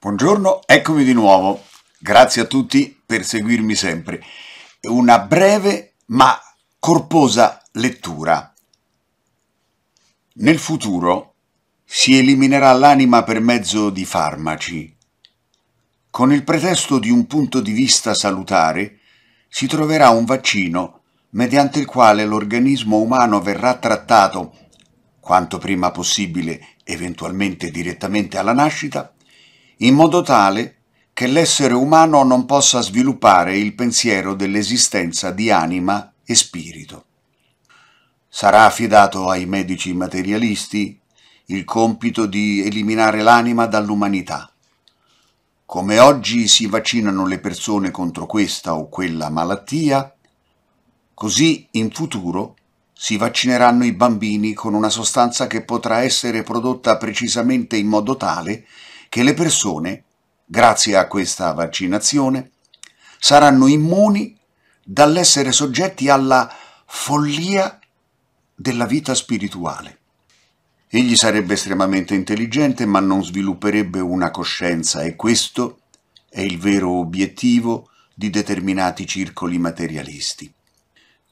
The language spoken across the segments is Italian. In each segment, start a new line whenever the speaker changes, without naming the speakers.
Buongiorno, eccomi di nuovo. Grazie a tutti per seguirmi sempre. Una breve ma corposa lettura. Nel futuro si eliminerà l'anima per mezzo di farmaci. Con il pretesto di un punto di vista salutare, si troverà un vaccino mediante il quale l'organismo umano verrà trattato, quanto prima possibile, eventualmente direttamente alla nascita, in modo tale che l'essere umano non possa sviluppare il pensiero dell'esistenza di anima e spirito. Sarà affidato ai medici materialisti il compito di eliminare l'anima dall'umanità. Come oggi si vaccinano le persone contro questa o quella malattia, così in futuro si vaccineranno i bambini con una sostanza che potrà essere prodotta precisamente in modo tale che le persone, grazie a questa vaccinazione, saranno immuni dall'essere soggetti alla follia della vita spirituale. Egli sarebbe estremamente intelligente ma non svilupperebbe una coscienza e questo è il vero obiettivo di determinati circoli materialisti.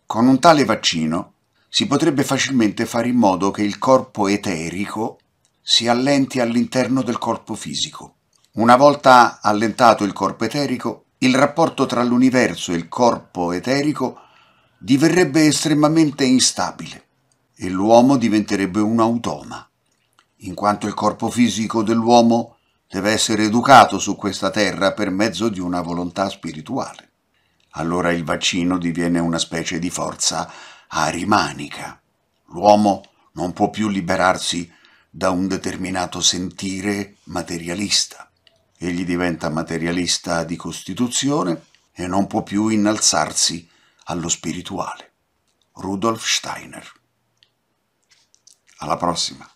Con un tale vaccino si potrebbe facilmente fare in modo che il corpo eterico si allenti all'interno del corpo fisico. Una volta allentato il corpo eterico, il rapporto tra l'universo e il corpo eterico diverrebbe estremamente instabile e l'uomo diventerebbe un automa, in quanto il corpo fisico dell'uomo deve essere educato su questa terra per mezzo di una volontà spirituale. Allora il vaccino diviene una specie di forza arimanica. L'uomo non può più liberarsi da un determinato sentire materialista. Egli diventa materialista di costituzione e non può più innalzarsi allo spirituale. Rudolf Steiner. Alla prossima!